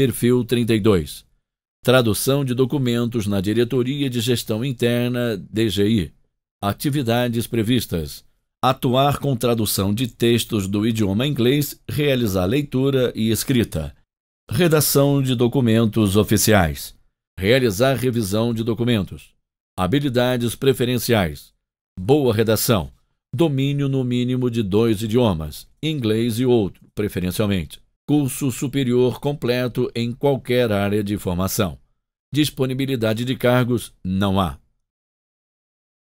Perfil 32. Tradução de documentos na Diretoria de Gestão Interna, DGI. Atividades previstas: atuar com tradução de textos do idioma inglês, realizar leitura e escrita. Redação de documentos oficiais. Realizar revisão de documentos. Habilidades preferenciais: boa redação, domínio no mínimo de dois idiomas, inglês e outro, preferencialmente curso superior completo em qualquer área de formação. Disponibilidade de cargos não há.